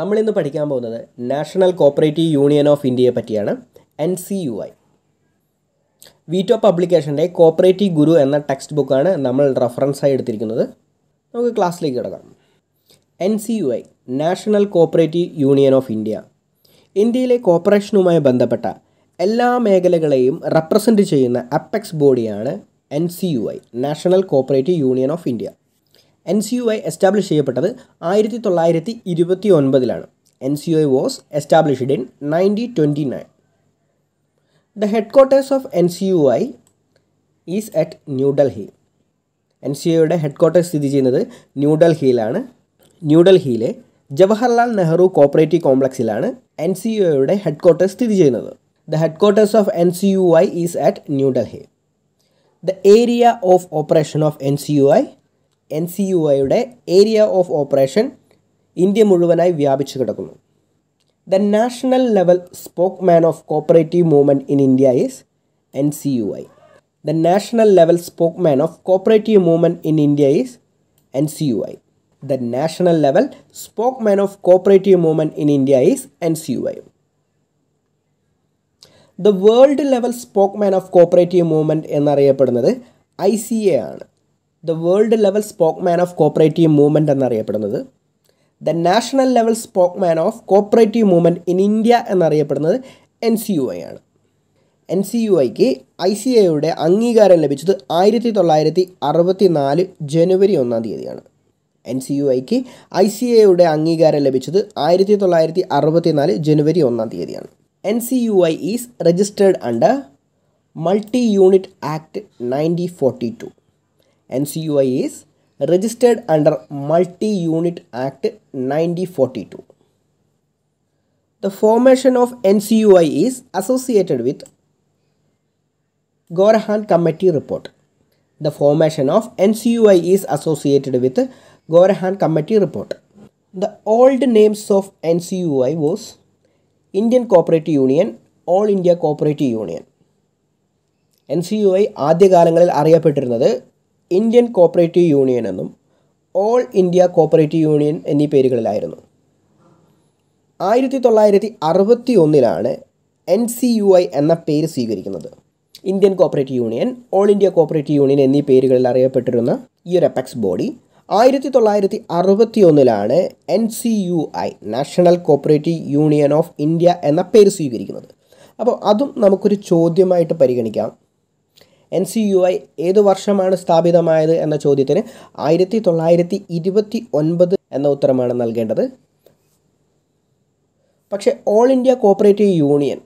നമ്മളിന്ന് പഠിക്കാൻ പോകുന്നത് നാഷണൽ കോപ്പറേറ്റീവ് യൂണിയൻ ഓഫ് ഇന്ത്യയെ പറ്റിയാണ് എൻ സി യു ഐ വീറ്റോ പബ്ലിക്കേഷൻ്റെ കോപ്പറേറ്റീവ് ഗുരു എന്ന ടെക്സ്റ്റ് ബുക്കാണ് നമ്മൾ റെഫറൻസായി എടുത്തിരിക്കുന്നത് നമുക്ക് ക്ലാസ്സിലേക്ക് കിടക്കാം N C U I national cooperative union of India ഇന്ത്യയിലെ കോപ്പറേഷനുമായി ബന്ധപ്പെട്ട എല്ലാ മേഖലകളെയും റെപ്രസെൻ്റ് ചെയ്യുന്ന അപ്പെക്സ് ബോഡിയാണ് N C U I national cooperative union of India N C U I establish ചെയ്യപ്പെട്ടത് ആയിരത്തി തൊള്ളായിരത്തി ഇരുപത്തി ഒൻപതിലാണ് N C U I was established in nineteen twenty nine the head quarters of N C U I is at New Delhi N C ഐയുടെ head quarters സ്ഥിതി ചെയ്യുന്നത് ന്യൂഡൽഹിയിലാണ് ന്യൂഡൽഹിയിലെ ജവഹർലാൽ നെഹ്റു കോപ്പറേറ്റീവ് കോംപ്ലക്സിലാണ് എൻ സി യു ഐയുടെ ക്വാർട്ടേഴ്സ് സ്ഥിതി ചെയ്യുന്നത് the head quarters of N C U I is at New Delhi the area of operation of N C U I N C U ഐയുടെ ഏരിയ ഓഫ് ഓപ്പറേഷൻ ഇന്ത്യ മുഴുവനായി വ്യാപിച്ചു കിടക്കുന്നു the national level spoke man of cooperative movement in India is N C U I the national level spoke man of cooperative movement in India is N C U I the national level spoke man of cooperative movement in India is N C U I the world level spoke man of cooperative movement എന്നറിയപ്പെടുന്നത് I C A ആണ് the world level spoke man of cooperative movement എന്നറിയപ്പെടുന്നത് the national level spoke man of cooperative movement in India എന്നറിയപ്പെടുന്നത് N C U I ആണ് N C U ഐക്ക് I C ഐയുടെ അംഗീകാരം ലഭിച്ചത് ആയിരത്തി തൊള്ളായിരത്തി അറുപത്തി നാല് ജനുവരി ഒന്നാം തീയതിയാണ് എൻ സി യു ഐക്ക് ഐ സി ഐയുടെ അംഗീകാരം ലഭിച്ചത് ആയിരത്തി തൊള്ളായിരത്തി അറുപത്തി നാല് ജനുവരി ഒന്നാം തീയതിയാണ് N C U I is registered under multi unit act nineteen forty two NCUI is registered under Multi-Unit Act 1942. The formation of NCUI is associated with Gorahan Committee report. The formation of NCUI is associated with Gorahan Committee report. The old names of NCUI was Indian Cooperative Union, All India Cooperative Union. N C U I ആദ്യകാലങ്ങളിൽ അറിയപ്പെട്ടിരുന്നത് Indian cooperative union എന്നും all India cooperative union എന്നീ പേരുകളിലായിരുന്നു ആയിരത്തി തൊള്ളായിരത്തി അറുപത്തി ഒന്നിലാണ് N C U I എന്ന പേര് സ്വീകരിക്കുന്നത് Indian cooperative union all India cooperative union എന്നീ പേരുകളിൽ അറിയപ്പെട്ടിരുന്ന ഈ ഒരു അപെക്സ് ബോഡി ആയിരത്തി തൊള്ളായിരത്തി അറുപത്തി ഒന്നിലാണ് N C U I national cooperative union of India എന്ന പേര് സ്വീകരിക്കുന്നത് അപ്പോൾ അതും നമുക്കൊരു ചോദ്യമായിട്ട് പരിഗണിക്കാം എൻ സി യു ഐ ഏത് വർഷമാണ് സ്ഥാപിതമായത് എന്ന ചോദ്യത്തിന് ആയിരത്തി തൊള്ളായിരത്തി ഇരുപത്തി ഒൻപത് എന്ന ഉത്തരമാണ് നൽകേണ്ടത് പക്ഷേ all India cooperative union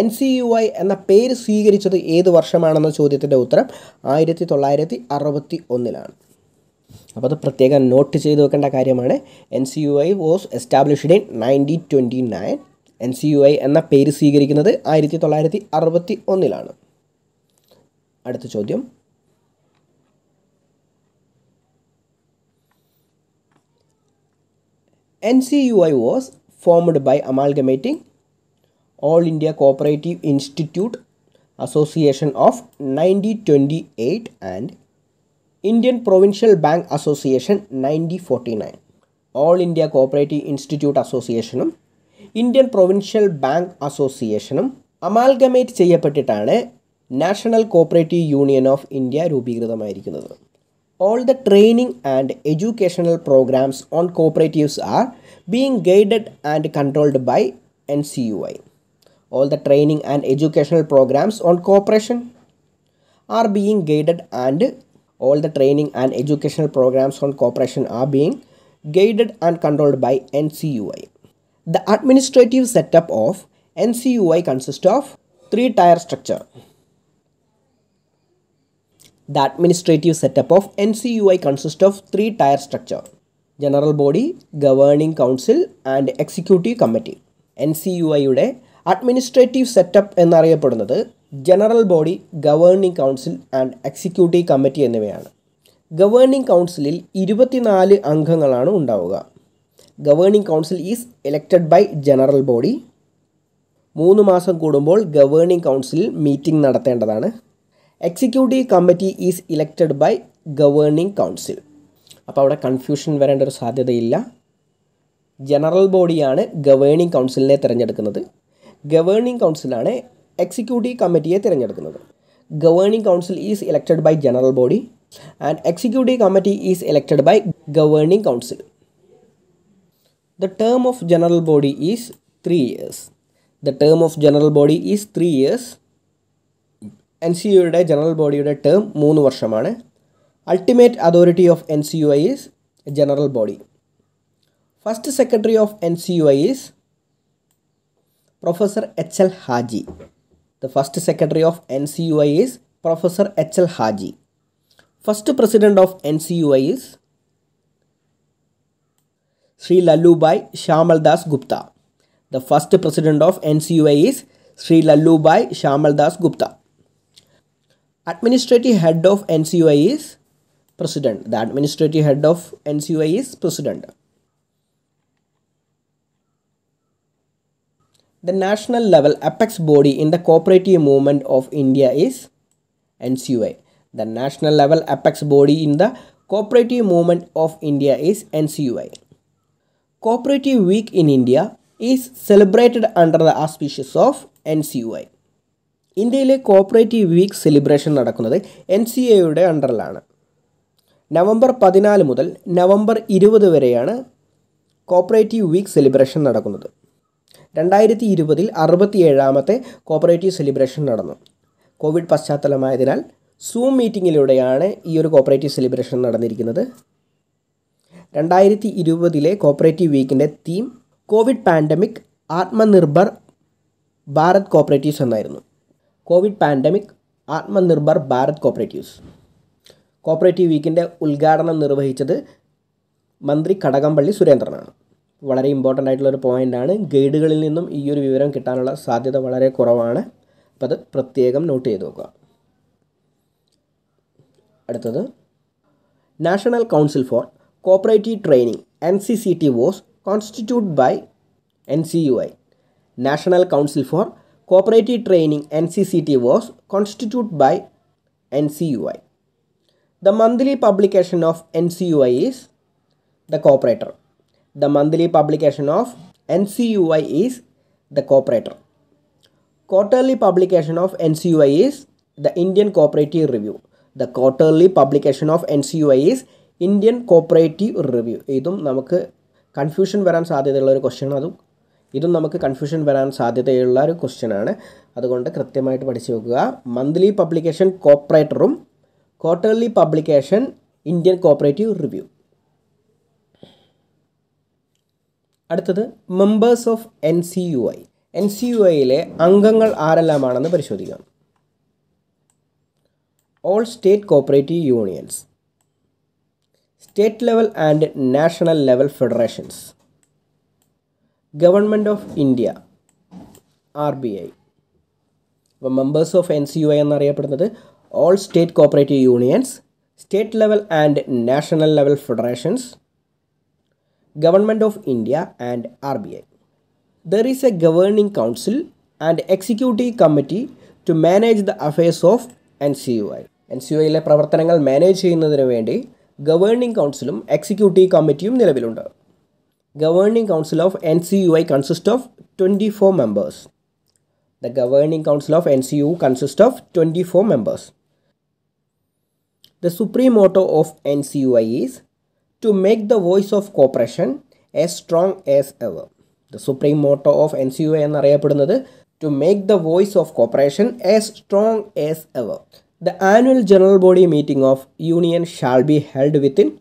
N C U I എന്ന പേര് സ്വീകരിച്ചത് ഏത് വർഷമാണെന്ന ചോദ്യത്തിൻ്റെ ഉത്തരം ആയിരത്തി തൊള്ളായിരത്തി അറുപത്തി ഒന്നിലാണ് അപ്പോൾ അത് പ്രത്യേകം നോട്ട് ചെയ്ത് വെക്കേണ്ട കാര്യമാണ് N C U I was established in nineteen twenty nine N C U I എന്ന പേര് സ്വീകരിക്കുന്നത് ആയിരത്തി തൊള്ളായിരത്തി അറുപത്തി ഒന്നിലാണ് അടുത്ത ചോദ്യം N C U I was formed by amalgamating all India cooperative institute association of nineteen twenty eight and Indian provincial bank association nineteen forty nine all India cooperative institute അസോസിയേഷനും ഇന്ത്യൻ പ്രൊവിൻഷ്യൽ ബാങ്ക് അസോസിയേഷനും amalgamate ചെയ്യപ്പെട്ടിട്ടാണ് National national cooperative union of India രൂപീകൃതമായിരിക്കുന്നത് all the training and educational programs on cooperatives are being guided and controlled by NCUI. All the training and educational programs on cooperation are being guided and all the training and educational programs on cooperation are being guided and controlled by NCUI. The administrative setup of NCUI consists of three-tier structure. The administrative setup of N C U I consist of three tier structure general body governing council and executive committee N C U ഐയുടെ administrative setup എന്നറിയപ്പെടുന്നത് general body governing council and executive committee എന്നിവയാണ് governing കൗൺസിലിൽ ഇരുപത്തിനാല് അംഗങ്ങളാണ് ഉണ്ടാവുക governing council is elected by general body മൂന്ന് മാസം കൂടുമ്പോൾ ഗവേണിംഗ് കൗൺസിലിൽ മീറ്റിംഗ് നടത്തേണ്ടതാണ് executive committee is elected by governing council അപ്പോൾ അവിടെ കൺഫ്യൂഷൻ വരേണ്ട ഒരു സാധ്യതയില്ല ജനറൽ ബോഡിയാണ് ഗവേണിംഗ് കൗൺസിലിനെ തിരഞ്ഞെടുക്കുന്നത് ഗവേണിംഗ് കൗൺസിലാണ് എക്സിക്യൂട്ടീവ് കമ്മിറ്റിയെ തിരഞ്ഞെടുക്കുന്നത് governing council is elected by general body and executive committee is elected by governing council the term of general body is three years the term of general body is three years N C യുയുടെ general ബോഡിയുടെ term മൂന്ന് വർഷമാണ് ultimate authority of N C U I is general body first secretary of N C U I is professor H L Haji the first secretary of N C U I is professor H L Haji first president of N C U I is Shri Lallubhai Shyamaldas Gupta the first president of N C U I is Shri Lallubhai Shyamaldas Gupta administrative head of NCUI is president. The administrative head of NCUI is president. The national level apex body in the cooperative movement of India is NCUI. The national level apex body in the cooperative movement of India is NCUI. Cooperative Week in India is celebrated under the auspices of NCUI. ഇന്ത്യയിലെ cooperative week celebration നടക്കുന്നത് N C എയുടെ അണ്ടറിലാണ് November പതിനാല് മുതൽ November ഇരുപത് വരെയാണ് cooperative week celebration നടക്കുന്നത് രണ്ടായിരത്തി ഇരുപതിൽ ഏഴാമത്തെ കോപ്പറേറ്റീവ് സെലിബ്രേഷൻ നടന്നു കോവിഡ് പശ്ചാത്തലമായതിനാൽ സൂം മീറ്റിങ്ങിലൂടെയാണ് ഈ ഒരു കോപ്പറേറ്റീവ് സെലിബ്രേഷൻ നടന്നിരിക്കുന്നത് രണ്ടായിരത്തി ഇരുപതിലെ കോപ്പറേറ്റീവ് വീക്കിൻ്റെ theme Covid pandemic Atmanirbhar Bharat cooperatives എന്നായിരുന്നു Covid pandemic Atmanirbhar Bharat cooperatives cooperative വീക്കിൻ്റെ ഉദ്ഘാടനം നിർവഹിച്ചത് മന്ത്രി കടകംപള്ളി സുരേന്ദ്രനാണ് വളരെ ഇമ്പോർട്ടൻ്റ് പോയിൻ്റ് ആണ് ഗൈഡുകളിൽ നിന്നും ഈ ഒരു വിവരം കിട്ടാനുള്ള സാധ്യത വളരെ കുറവാണ് അപ്പോൾ അത് പ്രത്യേകം നോട്ട് ചെയ്ത് നോക്കുക അടുത്തത് national council for cooperative training N C C T was constitute by N C U I national council for Cooperative Training NCCT was constituted by NCUI. The monthly publication of NCUI is The Cooperator. The monthly publication of NCUI is The Cooperator. Quarterly publication of NCUI is The Indian Cooperative Review. The quarterly publication of NCUI is Indian Cooperative Review. ഇതും നമുക്ക് confusion വരാൻ സാധ്യതയുള്ള ഒരു question അതും ഇതും നമുക്ക് confusion വരാൻ സാധ്യതയുള്ള ഒരു ക്വസ്റ്റ്യനാണ് അതുകൊണ്ട് കൃത്യമായിട്ട് പഠിച്ചു നോക്കുക മന്ത്ലി പബ്ലിക്കേഷൻ കോപ്പറേറ്ററും quarterly publication Indian cooperative review അടുത്തത് members of N C U I N C U ഐയിലെ അംഗങ്ങൾ ആരെല്ലാമാണെന്ന് പരിശോധിക്കാം all state cooperative unions state level and national level federations government of India R B I അപ്പം members of N C U I എന്നറിയപ്പെടുന്നത് all state cooperative unions state level and national level federations government of India and R B I there is A governing council and executive committee to manage the affairs of N C U I N C U ഐയിലെ പ്രവർത്തനങ്ങൾ manage ചെയ്യുന്നതിന് വേണ്ടി governing കൗൺസിലും executive കമ്മിറ്റിയും നിലവിലുണ്ട് Governing Council of NCUI consists of 24 members. The Governing Council of NCU consists of 24 members. The supreme motto of NCUI is to make the voice of cooperation as strong as ever. The supreme motto of NCUI is to make the voice of cooperation as strong as ever. The annual general body meeting of union shall be held within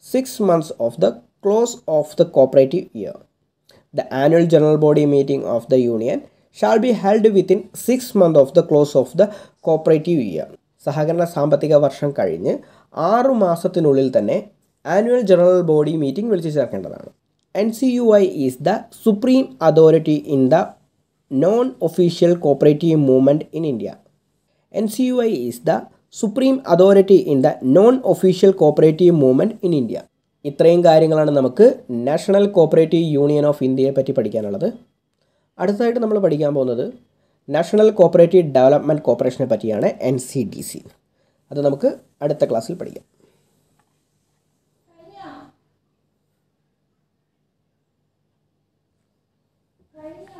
6 months of the close of the cooperative year. The annual general body meeting of the union shall be held within six month of the close of the cooperative year സഹകരണ സാമ്പത്തിക വർഷം കഴിഞ്ഞ് ആറു മാസത്തിനുള്ളിൽ തന്നെ annual general body meeting വിളിച്ചു ചേർക്കേണ്ടതാണ് N C U I is the supreme authority in the non official cooperative movement in India N C U I is the supreme authority in the non official cooperative movement in India ഇത്രയും കാര്യങ്ങളാണ് നമുക്ക് national cooperative union of ഇന്ത്യയെ പറ്റി പഠിക്കാനുള്ളത് അടുത്തതായിട്ട് നമ്മൾ പഠിക്കാൻ പോകുന്നത് നാഷണൽ കോപ്പറേറ്റീവ് ഡെവലപ്മെൻറ്റ് കോർപ്പറേഷനെ പറ്റിയാണ് എൻ സി ഡി സി അത് നമുക്ക് അടുത്ത ക്ലാസ്സിൽ പഠിക്കാം